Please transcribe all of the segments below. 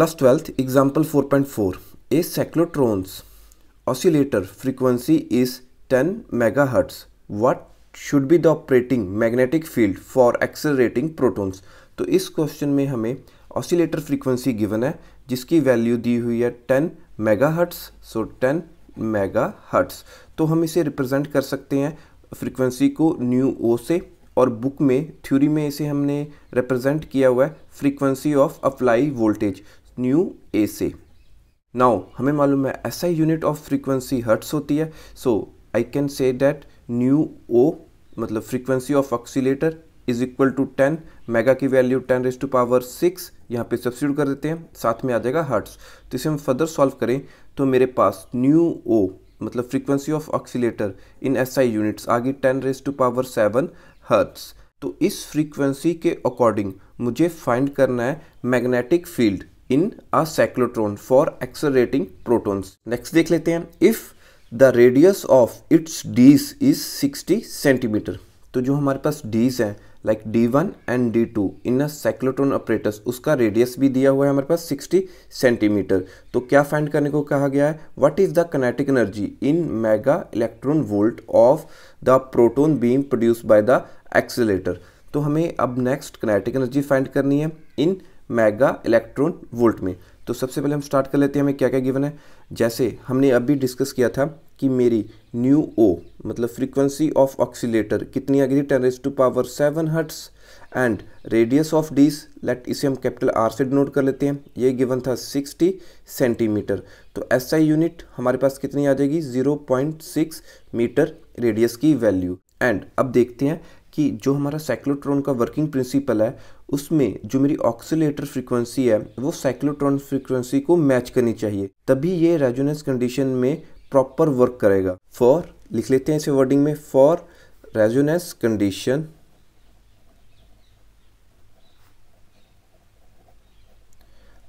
Class twelfth example four point four a oscillator frequency is ten mega hertz what should be the operating magnetic field for accelerating protons तो इस question में हमें oscillator frequency given है जिसकी value दी हुई है ten mega hertz so ten mega hertz तो हम इसे रिप्रेजेंट कर सकते हैं फ्रीक्वेंसी को न्यू ओ से और बुक में थ्योरी में इसे हमने रिप्रेजेंट किया हुआ है frequency of applied voltage nu A से नाउ हमें मालूम है S I unit of frequency hertz होती है so I can say that nu O मतलब frequency of oscillator is equal to ten mega की value ten raise to power six यहाँ पे सब्सिट्यूट कर देते हैं साथ में आ जाएगा हर्ट्स तो इसे हम फर्दर सॉल्व करें तो मेरे पास न्यू ओ मतलब frequency of oscillator in S I units आ गई ten raise to power seven hertz तो इस फ्रीक्वेंसी के अकॉर्डिंग मुझे फाइंड करना है magnetic field in a cyclotron for accelerating protons next देख लेते हैं if the radius of its dees is 60 centimetre तो जो हमारे पास डीज हैं like D one and D two in a cyclotron operators उसका रेडियस भी दिया हुआ है हमारे पास 60 सेंटीमीटर तो क्या फाइंड करने को कहा गया है what is the kinetic energy in mega electron volt of the proton beam produce by the accelerator तो हमें अब नेक्स्ट कनेटिक एनर्जी फाइंड करनी है इन मेगा इलेक्ट्रॉन वोल्ट में तो सबसे पहले हम स्टार्ट कर लेते हैं हमें क्या क्या गिवन है जैसे हमने अभी डिस्कस किया था कि मेरी न्यू ओ मतलब फ्रीक्वेंसी ऑफ ऑक्सीटर कितनी आ गई थी ten raise to power seven hertz and radius of dees let इसे हम कैपिटल आर से डिनोट कर लेते हैं ये गिवन था सिक्सटी सेंटीमीटर तो एस आई यूनिट हमारे पास कितनी आ जाएगी सिक्स मीटर रेडियस की वैल्यू एंड अब देखते हैं कि जो हमारा साइक्लोट्रॉन का वर्किंग प्रिंसिपल है उसमें जो मेरी ऑक्सीटर फ्रीक्वेंसी है वो साइक्लोट्रॉन फ्रीक्वेंसी को मैच करनी चाहिए तभी ये रेजोनेंस कंडीशन में प्रॉपर वर्क करेगा फॉर लिख लेते हैं इसे वर्डिंग में फॉर रेजोनेंस कंडीशन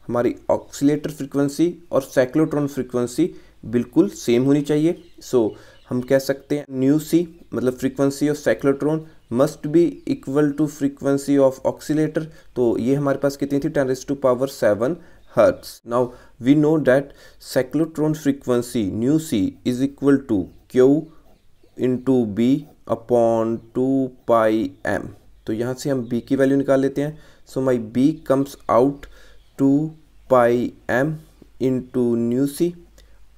हमारी ऑक्सीटर फ्रीक्वेंसी और साइक्लोट्रॉन फ्रीक्वेंसी बिल्कुल सेम होनी चाहिए सो so, हम कह सकते हैं न्यू सी मतलब frequency of cyclotron must be equal to frequency of oscillator तो ये हमारे पास कितनी थी ten to power seven hertz now we know that cyclotron frequency nu C is equal to Q into B upon two pi M तो यहाँ से हम बी की वैल्यू निकाल लेते हैं so my B comes out two pi M into nu C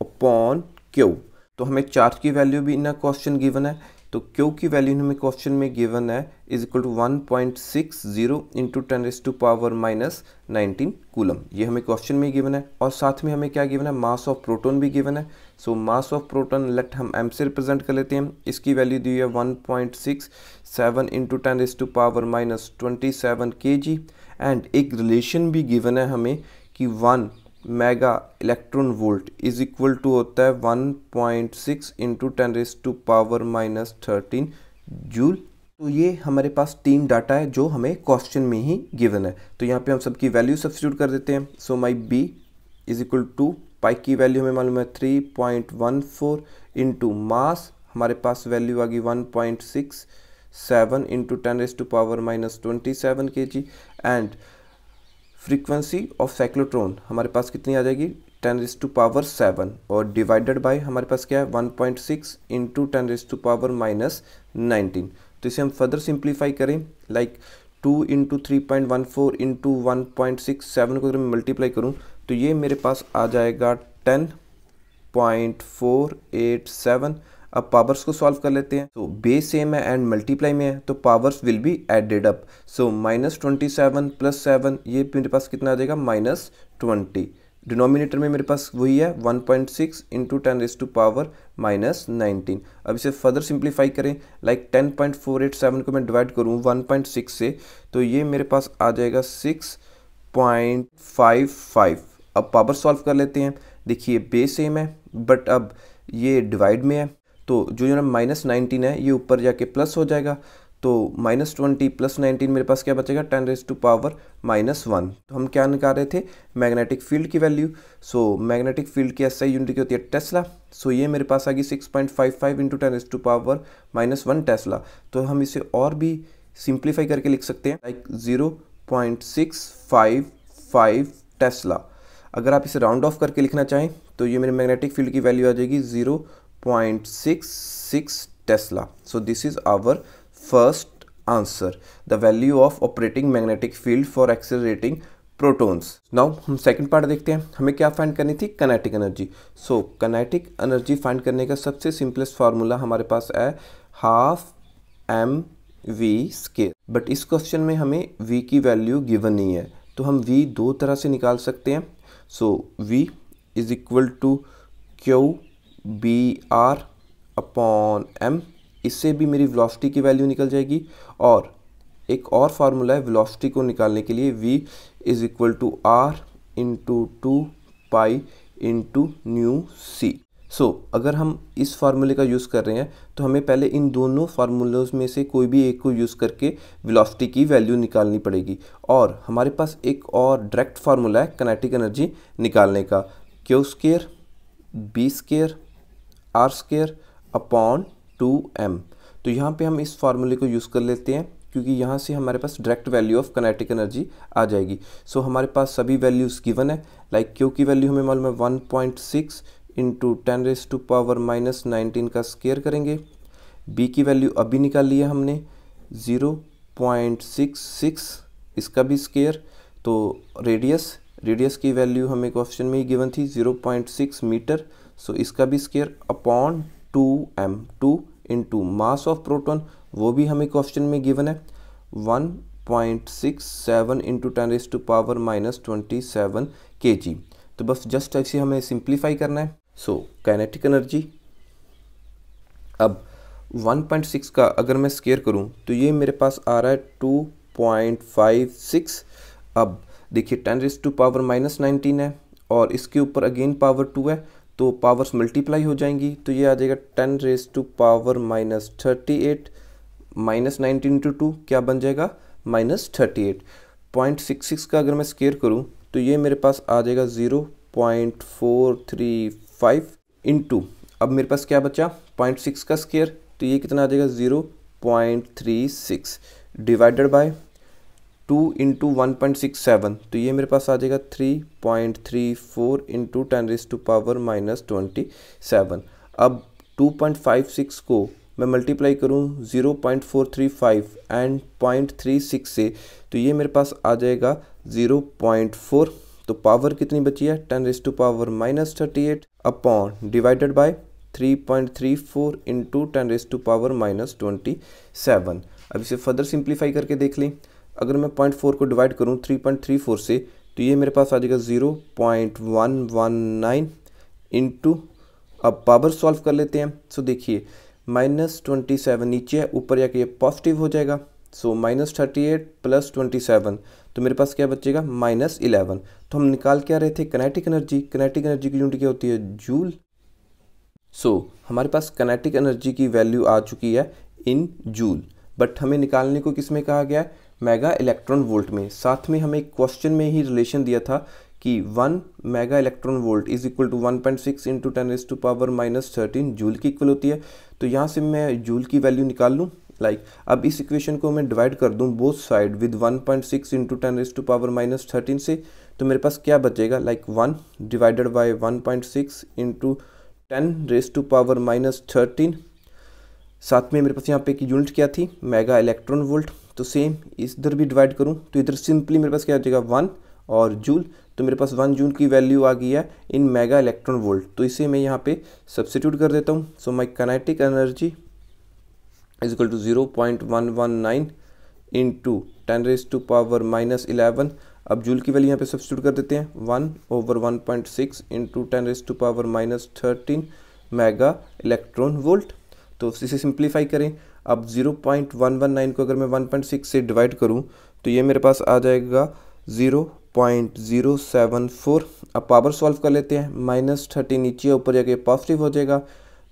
upon Q तो हमें चार्ज की वैल्यू भी इन क्वेश्चन गिवन है तो क्यू की वैल्यू हमें क्वेश्चन में गिवन है is equal to one point six zero into ten S to power minus nineteen coulomb ये हमें क्वेश्चन में गिवन है और साथ में हमें क्या गिवन है मास ऑफ प्रोटोन भी गिवन है so mass of proton let हम एम से रिप्रेजेंट कर लेते हैं इसकी वैल्यू दी है one point six seven into ten S to power minus twenty seven K G and एक रिलेशन भी गिवन है हमें कि one mega electron volt is equal to होता है one point six into ten raise to power minus thirteen joule तो ये हमारे पास तीन डाटा है जो हमें क्वेश्चन में ही गिवन है तो यहाँ पे हम सबकी वैल्यू सब्सिट्यूट कर देते हैं so my B is equal to pi की वैल्यू हमें मालूम है three point one four into mass हमारे पास वैल्यू आ गई one point six seven into ten raise to power minus twenty seven K G and frequency of cyclotron हमारे पास कितनी आ जाएगी ten raise to power seven और डिवाइडेड बाय हमारे पास क्या है one point six into ten raise to power minus nineteen तो इसे हम फर्दर सिंप्लीफाई करें like two into three point one four into one point six seven को अगर मैं मल्टीप्लाई करूँ तो ये मेरे पास आ जाएगा ten point four eight seven अब पावर्स को सॉल्व कर लेते हैं तो बेस सेम है एंड मल्टीप्लाई में है तो powers will be added up so minus twenty seven plus seven ये मेरे पास कितना आ जाएगा माइनस ट्वेंटी डिनोमिनेटर में मेरे पास वही है 1.6 point six into ten raise to power minus nineteen अब इसे फर्दर सिंप्लीफाई करें like ten point four eight seven को मैं डिवाइड करूँ वन पॉइंट सिक्स से तो ये मेरे पास आ जाएगा सिक्स पॉइंट फाइव फाइव अब पावर सॉल्व कर लेते हैं देखिए बेस सेम है बट अब ये डिवाइड में है तो जो जो माइनस नाइनटीन है ये ऊपर जाके प्लस हो जाएगा तो माइनस ट्वेंटी प्लस नाइनटीन मेरे पास क्या बचेगा ten raise to power minus one तो हम क्या निकाल रहे थे मैग्नेटिक फील्ड की वैल्यू सो मैग्नेटिक फील्ड की ऐसा यूनिट की होती है टेस्ला सो so, ये मेरे पास आ गई six point five five into ten raise to power minus one tesla तो हम इसे और भी सिंप्लीफाई करके लिख सकते हैं like zero point six five five tesla अगर आप इसे राउंड ऑफ करके लिखना चाहें तो ये मेरे मैग्नेटिक फील्ड की वैल्यू आ जाएगी zero 0.66 Tesla. So this is our first answer. The value of operating magnetic field for accelerating protons now हम सेकेंड पार्ट देखते हैं हमें क्या फाइंड करनी थी kinetic energy so kinetic energy find करने का सबसे सिंपलेस्ट फार्मूला हमारे पास है half M V square but इस क्वेश्चन में हमें वी की वैल्यू गिवन नहीं है तो हम वी दो तरह से निकाल सकते हैं so V is equal to Q B R upon M इससे भी मेरी वेलोसिटी की वैल्यू निकल जाएगी और एक और फार्मूला है वेलोसिटी को निकालने के लिए V is equal to R into two pi into nu C so अगर हम इस फार्मूले का यूज़ कर रहे हैं तो हमें पहले इन दोनों फार्मूलोज में से कोई भी एक को यूज़ करके वेलोसिटी की वैल्यू निकालनी पड़ेगी और हमारे पास एक और डायरेक्ट फार्मूला है कनेटिक एनर्जी निकालने का Q square B square R square upon two M तो यहाँ पे हम इस फार्मूले को यूज़ कर लेते हैं क्योंकि यहाँ से हमारे पास direct value of kinetic energy आ जाएगी सो so, हमारे पास सभी वैल्यूज़ गिवन है लाइक like, क्यू की वैल्यू हमें मालूम है one point six into ten raise to power minus nineteen का स्केयर करेंगे बी की वैल्यू अभी निकाल लिया हमने ज़ीरो पॉइंट सिक्स सिक्स इसका भी स्केयर तो रेडियस रेडियस की वैल्यू हमें क्वेश्चन में ही गिवन थी zero point six metre so so, इसका भी square upon two M two into mass of proton वो भी हमें क्वेश्चन में गिवन है one point six seven into ten raise to power minus twenty seven K G तो बस just ऐसे हमें सिंप्लीफाई करना है सो काइनेटिक एनर्जी अब 1.6 का अगर मैं स्केयर करूं तो ये मेरे पास आ रहा है 2.56 अब देखिए 10 raise to power minus nineteen है और इसके ऊपर अगेन पावर टू है तो पावर्स मल्टीप्लाई हो जाएंगी तो ये आ जाएगा ten raise to power minus thirty eight minus nineteen two two क्या बन जाएगा minus thirty eight point six six का अगर मैं स्केयर करूँ तो ये मेरे पास आ जाएगा zero point four three five into अब मेरे पास क्या बचा पॉइंट सिक्स का स्केयर तो ये कितना आ जाएगा zero point three six divided by two into one point six seven तो ये मेरे पास आ जाएगा three point three four into ten raise to power minus twenty seven अब टू पॉइंट फाइव सिक्स को मैं मल्टीप्लाई करूँ zero point four three five and point three six से तो ये मेरे पास आ जाएगा ज़ीरो पॉइंट फोर तो पावर कितनी बची है ten raise to power minus thirty eight upon divided by three point three four into ten raise to power minus twenty seven अब इसे फर्दर सिंप्लीफाई करके देख लें अगर मैं पॉइंट फोर को डिवाइड करूँ थ्री पॉइंट थ्री फोर से तो ये मेरे पास आ जाएगा zero point one one nine into अब पावर सॉल्व कर लेते हैं सो देखिए माइनस ट्वेंटी सेवन नीचे है ऊपर जाके ये पॉजिटिव हो जाएगा so minus thirty eight plus twenty seven तो मेरे पास क्या बचेगा माइनस इलेवन तो हम निकाल क्या रहे थे कनेटिक एनर्जी कनेटिक एनर्जी की यूनिट क्या होती है जूल सो so, हमारे पास कनेटिक एनर्जी की वैल्यू आ चुकी है इन जूल बट हमें निकालने को किसमें कहा गया है मेगा इलेक्ट्रॉन वोल्ट में साथ में हमें क्वेश्चन में ही रिलेशन दिया था कि one mega electron volt is equal to one point six into ten is to power minus thirteen joule की इक्वल होती है तो यहाँ से मैं जूल की वैल्यू निकाल लूँ लाइक like, अब इस इक्वेशन को मैं डिवाइड कर दूँ both side with one point six into ten is to power minus thirteen से तो मेरे पास क्या बचेगा like one divided by one point six into ten raise to power minus thirteen साथ में मेरे पास यहाँ पे की यूनिट क्या थी मेगा इलेक्ट्रॉन वोल्ट तो सेम इधर भी डिवाइड करूँ तो इधर सिंपली मेरे पास क्या हो जाएगा वन और जूल तो मेरे पास वन जूल की वैल्यू आ गई है इन मेगा इलेक्ट्रॉन वोल्ट तो इसे मैं यहाँ पे सब्सिट्यूट कर देता हूँ so my kinetic energy is equal to zero point one one nine into ten raise to power minus eleven अब जूल की वैल्यू यहाँ पे सब्सिट्यूट कर देते हैं one over one point six into ten raise to power minus thirteen mega electron volt तो इसे simplify करें अब 0.119 को अगर मैं 1.6 से डिवाइड करूं तो ये मेरे पास आ जाएगा 0.074 अब पावर सॉल्व कर लेते हैं माइनस थर्टीन नीचे ऊपर जाके पॉजिटिव हो जाएगा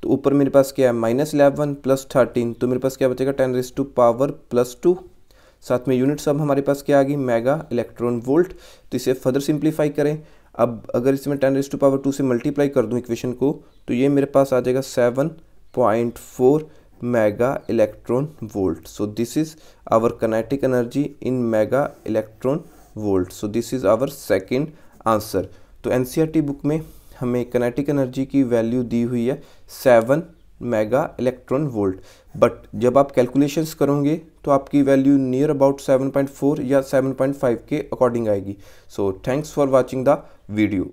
तो ऊपर मेरे पास क्या है माइनस इलेवन प्लस थर्टीन तो मेरे पास क्या बचेगा ten raise to power plus two साथ में यूनिट सब हमारे पास क्या आ गई मेगा इलेक्ट्रॉन वोल्ट तो इसे फर्दर सिंप्लीफाई करें अब अगर इसमें ten raise to power two से मल्टीप्लाई कर दूँ इक्वेशन को तो ये मेरे पास आ जाएगा seven point four mega electron volt so this is our kinetic energy in mega electron volt so this is our second answer तो एन बुक e में हमें कनेटिक एनर्जी की वैल्यू दी हुई है seven mega electron volt but जब आप कैलकुलेशंस करोगे तो आपकी वैल्यू नियर अबाउट 7.4 या 7.5 के अकॉर्डिंग आएगी so thanks for watching the video